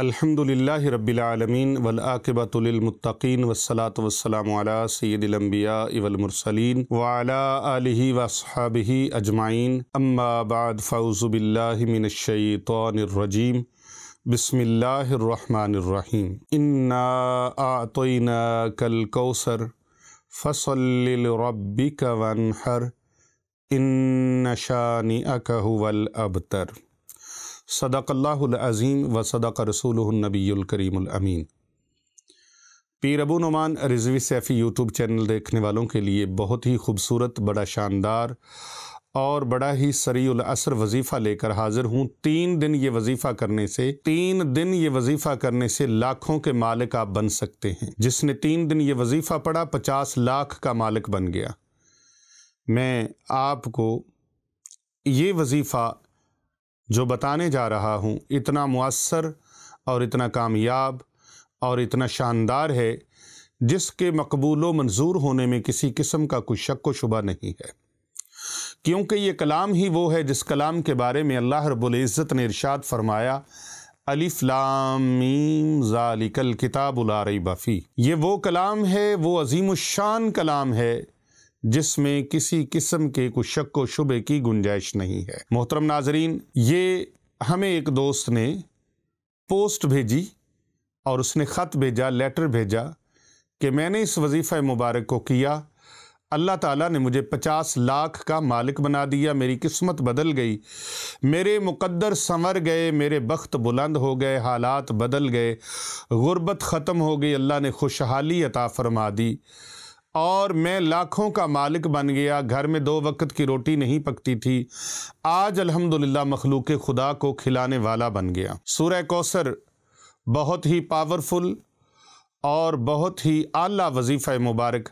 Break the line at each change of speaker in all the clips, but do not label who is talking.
अल्हम्दुलिल्लाह रब्बिलआलमीन वलाक़िबतुलमतकीन वसलात वसलाम सैदम्बिया इवलमरसलिन वाला आलि वसहाबी अजमाइन अम्माबाद फ़ाउज़ुबिल्लिमिनशैतरजीम बसमिल्लाम इन्ना आतना कल कौसर फसल रब्बिक वनहर इन शानी अकहुवल अबतर सदाकल्लाज़ीम व सदाक रसूलनबीकरीमीन पीर अबू नुमान रिजवी सैफ़ी यूट्यूब चैनल देखने वालों के लिए बहुत ही खूबसूरत बड़ा शानदार और बड़ा ही सरीसर वजीफ़ा लेकर हाज़िर हूँ तीन दिन ये वजीफ़ा करने से तीन दिन ये वजीफ़ा करने से लाखों के मालिक आप बन सकते हैं जिसने तीन दिन ये वजीफ़ा पढ़ा पचास लाख का मालिक बन गया मैं आपको ये वजीफ़ा जो बताने जा रहा हूँ इतना मؤثर और इतना कामयाब और इतना शानदार है जिसके मकबूल मंजूर होने में किसी किस्म का कोई शक व शुबा नहीं है क्योंकि ये कलाम ही वो है जिस कलाम के बारे में अल्लाह रबुल्ज़त ने इरशाद फरमाया अलीफलामीम ज़ालिकल किताबुल बफ़ी ये वो कलाम है वो अजीम शान कलाम है जिसमें किसी किस्म के कुछ शक व शुबे की गुंजाइश नहीं है मोहतरम नाजरीन ये हमें एक दोस्त ने पोस्ट भेजी और उसने ख़त भेजा लेटर भेजा कि मैंने इस वजीफ़ मुबारक को किया अल्लाह ताला ने मुझे पचास लाख का मालिक बना दिया मेरी किस्मत बदल गई मेरे मुकद्दर संवर गए मेरे बख्त बुलंद हो गए हालात बदल गए गुर्बत ख़त्म हो गई अल्लाह ने खुशहाली अता फरमा दी और मैं लाखों का मालिक बन गया घर में दो वक्त की रोटी नहीं पकती थी आज अल्हम्दुलिल्लाह मखलूक खुदा को खिलाने वाला बन गया सूर्य कौसर बहुत ही पावरफुल और बहुत ही आला वजीफ़ मुबारक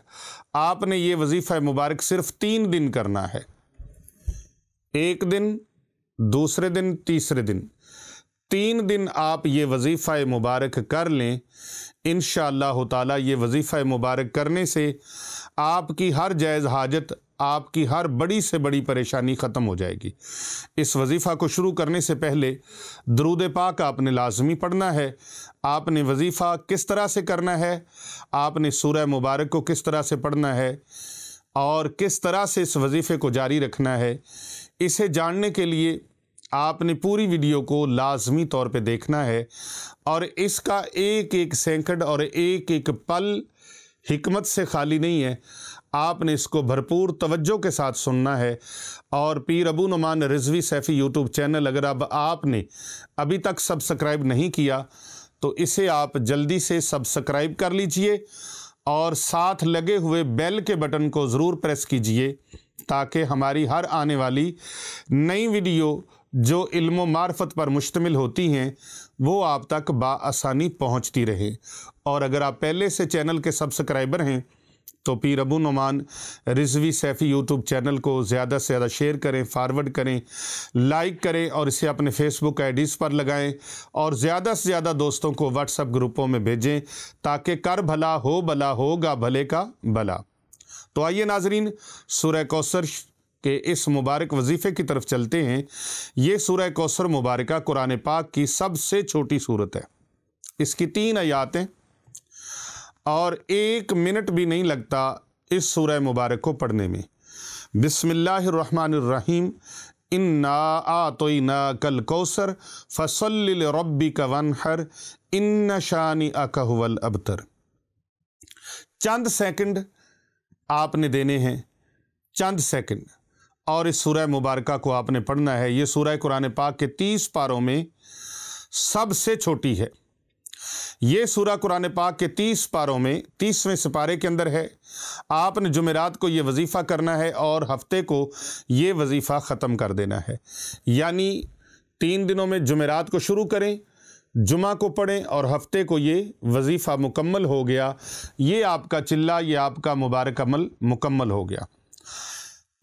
आपने ये वजीफ़ मुबारक सिर्फ तीन दिन करना है एक दिन दूसरे दिन तीसरे दिन तीन दिन आप ये वजीफ़ा मुबारक कर लें इन शाह ये वजीफ़ा मुबारक करने से आपकी हर जायज़ हाजत आपकी हर बड़ी से बड़ी परेशानी ख़त्म हो जाएगी इस वजीफ़ा को शुरू करने से पहले दरूद पाक आपने लाजमी पढ़ना है आपने वजीफ़ा किस तरह से करना है आपने सूर्य मुबारक को किस तरह से पढ़ना है और किस तरह से इस वजीफ़े को जारी रखना है इसे जानने के लिए आपने पूरी वीडियो को लाजमी तौर पे देखना है और इसका एक एक सेंकड़ और एक एक पल हमत से खाली नहीं है आपने इसको भरपूर तवज्जो के साथ सुनना है और पीर अबू नुमान रिजवी सैफ़ी यूट्यूब चैनल अगर अब आपने अभी तक सब्सक्राइब नहीं किया तो इसे आप जल्दी से सब्सक्राइब कर लीजिए और साथ लगे हुए बेल के बटन को ज़रूर प्रेस कीजिए ताकि हमारी हर आने वाली नई वीडियो जो इल्म मार्फत पर मुश्तमिल होती हैं वो आप तक बासानी पहुँचती रहे और अगर आप पहले से चैनल के सब्सक्राइबर हैं तो पीर अबू नुमान रिजवी सैफ़ी यूट्यूब चैनल को ज़्यादा से ज़्यादा शेयर करें फारवर्ड करें लाइक करें और इसे अपने फेसबुक आईडीज़ पर लगाएं और ज़्यादा से ज़्यादा दोस्तों को व्हाट्सअप ग्रुपों में भेजें ताकि कर भला हो भला होगा भले का भला तो आइए नाजरीन सुरह कौसर के इस मुबारक वजीफ़े की तरफ चलते हैं ये सूर कौसर मुबारक कुरान पाक की सबसे छोटी सूरत है इसकी तीन आयातें और एक मिनट भी नहीं लगता इस सूरह मुबारक को पढ़ने में बिसमीम इन्ना ना कल कौसर फसल रब्बी का वनहर इन शानी अकहवल अबतर चंद सेकंड आपने देने हैं चंद सेकंड और इस सूरह मुबारक को आपने पढ़ना है ये सूरह कुरान पाक के तीस पारों में सबसे छोटी है ये सूरह कुरान पाक के तीस पारों में तीसवें सिपारे के अंदर है आपने जुमेरात को ये वजीफ़ा करना है और हफ्ते को ये वजीफ़ा ख़त्म कर देना है यानी तीन दिनों में जुमेरात को शुरू करें जुमा को पढ़ें और हफ्ते को ये वजीफ़ा मुकम्मल हो गया ये आपका चिल्ला ये आपका मुबारक अमल मुकम्मल हो गया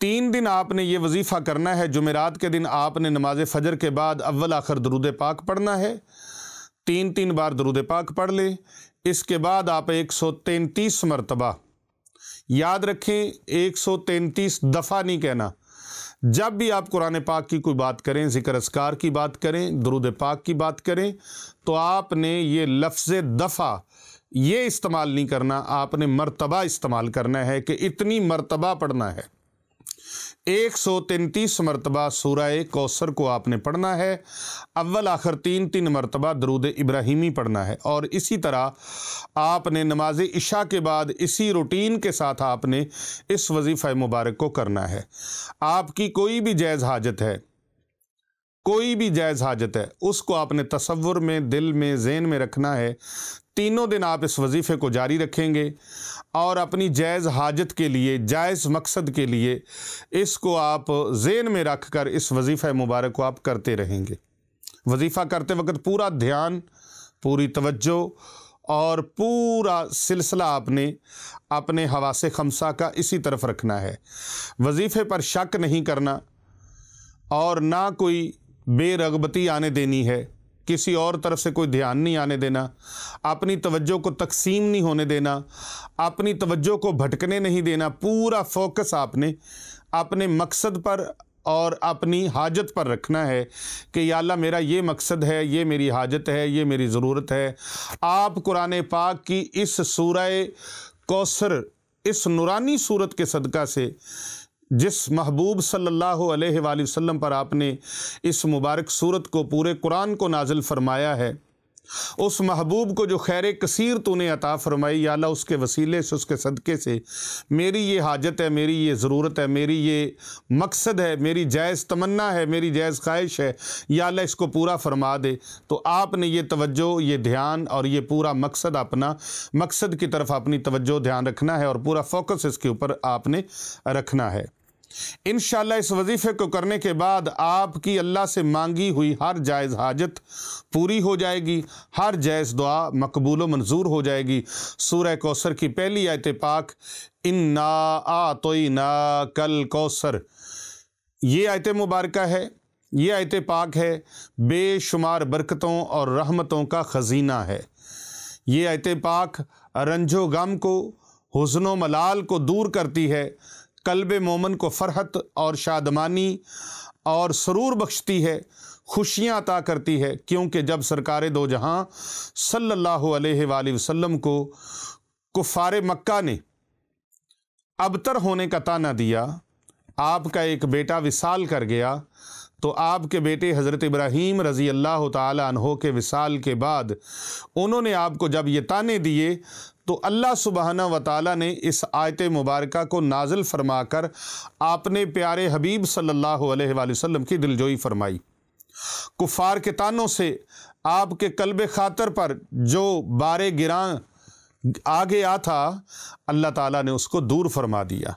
तीन दिन आपने ये वजीफ़ा करना है जुमेरात के दिन आपने नमाज फजर के बाद अव्वल आखिर दरुद पाक पढ़ना है तीन तीन बार दरुद पाक पढ़ लें इसके बाद आप एक सौ तैंतीस मरतबा याद रखें एक सौ तैंतीस दफ़ा नहीं कहना जब भी आप कुरान पाक की कोई बात करें ज़िक्र असकार की बात करें दरुद पाक की बात करें तो आपने ये लफ्ज़ दफ़ा ये इस्तेमाल नहीं करना आपने मरतबा इस्तेमाल करना है कि इतनी मरतबा पढ़ना है एक सौ तैंतीस मरतबा सूर्य कौसर को आपने पढ़ना है अव्वल आखिर तीन तीन मरतबा दरूद इब्राहिमी पढ़ना है और इसी तरह आपने नमाज इशा के बाद इसी रूटीन के साथ आपने इस वजीफ़ मुबारक को करना है आपकी कोई भी जायज़ हाजत है कोई भी जायज़ हाजत है उसको आपने तस्वुर में दिल में जेन में रखना है तीनों दिन आप इस वजीफ़े को जारी रखेंगे और अपनी जायज़ हाजत के लिए जायज़ मकसद के लिए इसको आप जेन में रख कर इस वजीफ़ मुबारक को आप करते रहेंगे वजीफ़ा करते वक्त पूरा ध्यान पूरी तवज्जो और पूरा सिलसिला आपने अपने हवा से खमसा का इसी तरफ रखना है वजीफ़े पर शक नहीं करना और ना कोई बेरगबती आने देनी है किसी और तरफ से कोई ध्यान नहीं आने देना अपनी तवज्जो को तकसीम नहीं होने देना अपनी तवज्जो को भटकने नहीं देना पूरा फोकस आपने अपने मकसद पर और अपनी हाजत पर रखना है कि या अल्लाह मेरा ये मकसद है ये मेरी हाजत है ये मेरी ज़रूरत है आप कुरान पाक की इस सूरह कौसर इस नुरानी सूरत के सदका से जिस महबूब सल्लल्लाहु अलैहि वसल्लम पर आपने इस मुबारक सूरत को पूरे कुरान को नाजिल फरमाया है उस महबूब को जो खैर कसीर तूने अता फरमाई या अल्लाह उसके वसीले से उसके सदक़े से मेरी ये हाजत है मेरी ये ज़रूरत है मेरी ये मकसद है मेरी जायज़ तमन्ना है मेरी जायज़ ख्वाहिश है या अल्लाह इसको पूरा फरमा दे तो आपने ये तवज्जो ये ध्यान और ये पूरा मकसद अपना मकसद की तरफ अपनी तवज्जो ध्यान रखना है और पूरा फोकस इसके ऊपर आपने रखना है इन इस वजीफ़े को करने के बाद आपकी अल्लाह से मांगी हुई हर जायज़ हाजत पूरी हो जाएगी हर जायज़ दुआ मकबूल मंजूर हो जाएगी सूर्य कौसर की पहली आयत पाक इन ना आ तो ना कल कौसर ये आयत मुबारक है ये आयत पाक है बेशुमार बरकतों और रहमतों का ख़जीना है ये आयत पाक रंजो गम को हुसन मलाल को दूर करती है कल्ब मोमन को फ़रहत और शादमानी और सरूर बख्शती है खुशियाँ अता करती है क्योंकि जब सरकार दो जहाँ सल्ला वसम को कुफ़ार मक्का ने अबतर होने का ताना दिया आपका एक बेटा विशाल कर गया तो आपके बेटे हज़रत इब्राहीम रज़ी अल्लाह तहो के विसाल के बाद उन्होंने आपको जब ये ताने दिए तो अल्लाह सुबहाना व ताली ने इस आयत मुबारक को नाजिल कर आपने प्यारे हबीब सल्ला वसम की दिलजोई फरमाई कुफार के तानों से आपके कल्ब खातर पर जो बार गिरा आ गया था अल्लाह ताला ने उसको दूर फरमा दिया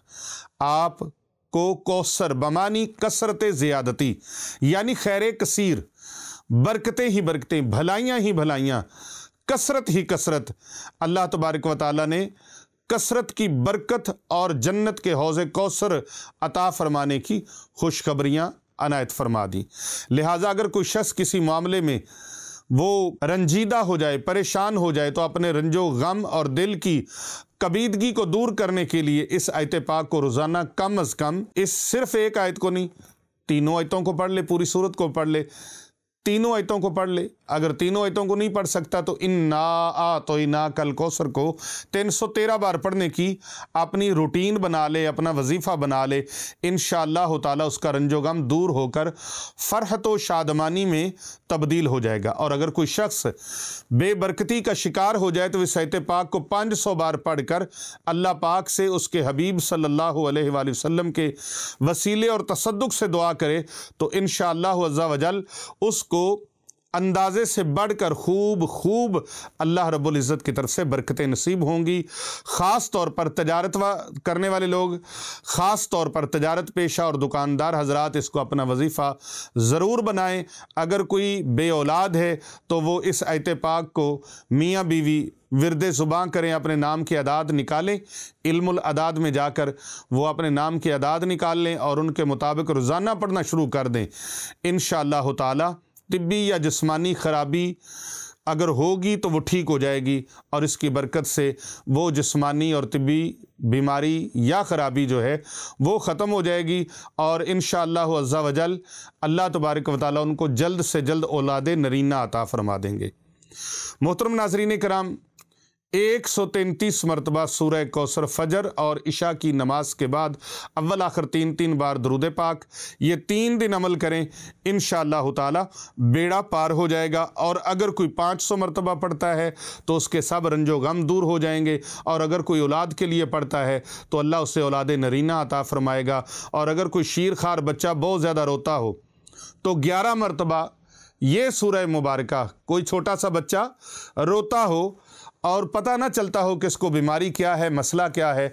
आप को कौसर बमानी कसरत ज़्यादती यानी खैर कसीर बरकतें ही बरकतें भलाइयाँ ही भलाइयाँ कसरत ही कसरत अल्लाह तबारक व ताली ने कसरत की बरकत और जन्नत के हौज़ कौसर अता फरमाने की खुशखबरियाँ अनायत फरमा दी लिहाजा अगर कोई शख्स किसी मामले में वो रंजीदा हो जाए परेशान हो जाए तो अपने रंजो गम और दिल की कबीदगी को दूर करने के लिए इस आयत पाक को रोज़ाना कम अज़ कम इस सिर्फ एक आयत को नहीं तीनों आयतों को पढ़ ले पूरी सूरत को पढ़ ले तीनों आयतों को पढ़ ले अगर तीनों आयतों को नहीं पढ़ सकता तो इन ना आ तो ना कल कौसर को तीन सौ तेरह बार पढ़ने की अपनी रूटीन बना ले अपना वजीफ़ा बना ले इन ताला उसका रंजोगम दूर होकर फरहत व शादमानी में तब्दील हो जाएगा और अगर कोई शख्स बेबरकती का शिकार हो जाए तो वसैत पाक को पाँच सौ बार पढ़ कर अल्लाह पाक से उसके हबीब सल्ला अलैहि के वसीले और तसदक से दुआ करे तो इन शाह वजल उसको अंदाजे से बढ़कर खूब खूब अल्लाह रबुल्ज़त की तरफ से बरकतें नसीब होंगी ख़ास तौर पर तजारत वा करने वाले लोग ख़ास तौर पर तजारत पेशा और दुकानदार हजरात इसको अपना वजीफ़ा ज़रूर बनाएं अगर कोई बे औलाद है तो वो इस आयत पाक को मियाँ बीवी विरद ज़ुबाँ करें अपने नाम की अदाद निकालें इल्मुल अदाद में जाकर वो अपने नाम की अदाद निकाल लें और उनके मुताबिक रोज़ाना पढ़ना शुरू कर दें इन ताला तिब्बी या जिस्मानी खराबी अगर होगी तो वो ठीक हो जाएगी और इसकी बरकत से वो जिस्मानी और तिब्बी बीमारी या ख़राबी जो है वो ख़त्म हो जाएगी और इन शज़ा वजल अल्लाह तबारक वाली उनको जल्द से जल्द औलाद नरीना अता फरमा देंगे मोहतरम नाजरीन कराम एक सौ तैंतीस मरतबा सूर्य कौसर फजर और इशा की नमाज के बाद अव्वल आखिर तीन तीन बार दरुद पाक ये तीन दिन अमल करें इन ताला बेड़ा पार हो जाएगा और अगर कोई पाँच सौ मरतबा पढ़ता है तो उसके सब रंजो गम दूर हो जाएंगे और अगर कोई औलाद के लिए पढ़ता है तो अल्लाह उसे औलाद नरीना अता फरमाएगा और अगर कोई शीर खार बच्चा बहुत ज़्यादा रोता हो तो ग्यारह मरतबा ये सूर्य मुबारक कोई छोटा सा बच्चा रोता हो और पता ना चलता हो किसको बीमारी क्या है मसला क्या है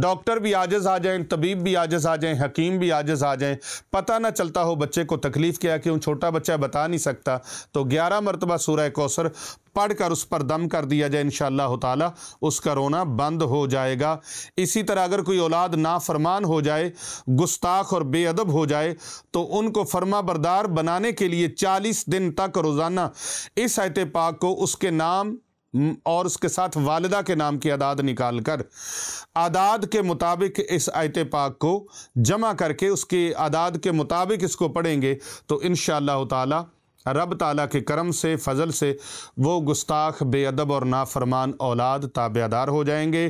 डॉक्टर भी आजज आ जाएं तबीब भी आजज आ जाएं हकीम भी आजज आ जाएं पता ना चलता हो बच्चे को तकलीफ़ क्या क्यों छोटा बच्चा बता नहीं सकता तो ग्यारह मरतबा सूर्य कौसर पढ़ कर उस पर दम कर दिया जाए इन ताला उसका रोना बंद हो जाएगा इसी तरह अगर कोई औलाद नाफरमान हो जाए गुस्ताख और बेअदब हो जाए तो उनको फर्मा बरदार बनाने के लिए चालीस दिन तक रोज़ाना इस आयत पाक को उसके नाम और उसके साथ वालदा के नाम की आदाद निकाल कर आदाद के मुताबिक इस आयत पाक को जमा करके उसके आदाद के मुताबिक इसको पढ़ेंगे तो इन ताला रब ताला के करम से फजल से वो गुस्ताख बेअदब और नाफरमान औलाद ताबेदार हो जाएंगे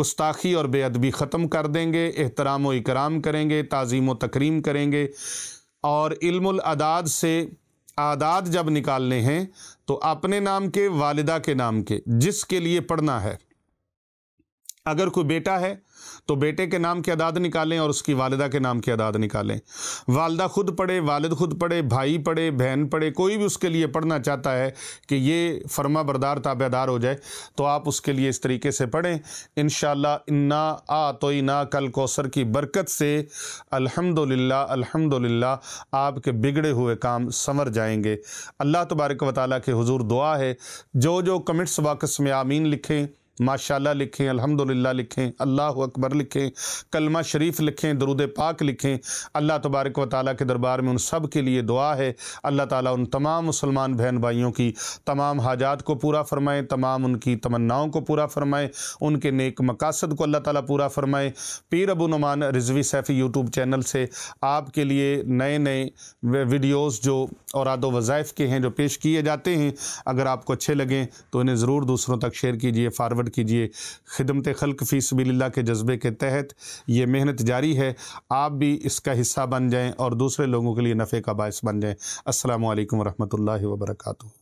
गुस्ताखी और बेअदबी ख़त्म कर देंगे एहतराम व इकराम करेंगे ताज़ीम व तकरीम करेंगे और इल्मुल अदाद से आदाद जब निकालने हैं तो अपने नाम के वालिदा के नाम के जिसके लिए पढ़ना है अगर कोई बेटा है तो बेटे के नाम की अदाद निकालें और उसकी वालदा के नाम की अदाद निकालें वालदा खुद पढ़े वालद खुद पढ़े भाई पढ़े बहन पढ़े कोई भी उसके लिए पढ़ना चाहता है कि ये फर्मा बरदार ताबेदार हो जाए तो आप उसके लिए इस तरीके से पढ़ें इन इन्ना आ तो ना कल कौसर की बरकत से अल्हम्दुलिल्लाह अल्हम्दुलिल्लाह आपके बिगड़े हुए काम संवर जाएंगे अल्लाह तबारक वाली के हजूर दुआ है जो जो कमेंट्स वाकस में आमीन लिखें माशाल्लाह लिखें अल्हम्दुलिल्लाह लिखें अल्लाह अकबर लिखें कलमा शरीफ लिखें दरुद पाक लिखें अल्लाह तबारक व ताली के दरबार में उन सब के लिए दुआ है अल्लाह ताली उन तमाम मुसलमान बहन भाइयों की तमाम हाजात को पूरा फरमाएँ तमाम उनकी तमन्नाओं को पूरा फरमाएँ उनके नेक मकासद को अल्लाह ताली पूरा फरमाएँ पीर अबू नुमान रिजवी सैफ़ी यूट्यूब चैनल से आपके लिए नए नए वीडियोज़ जो और आदो वज़ाइफ़ के हैं जो पेश किए जाते हैं अगर आपको अच्छे लगें तो इन्हें ज़रूर दूसरों तक शेयर कीजिए फारवर्ड सपोर्ट कीजिए खिदमत खल्क फीस सबील्ला के जज्बे के तहत ये मेहनत जारी है आप भी इसका हिस्सा बन जाएँ और दूसरे लोगों के लिए नफ़े का बायस बन जाएँ असल वरहमल वर्का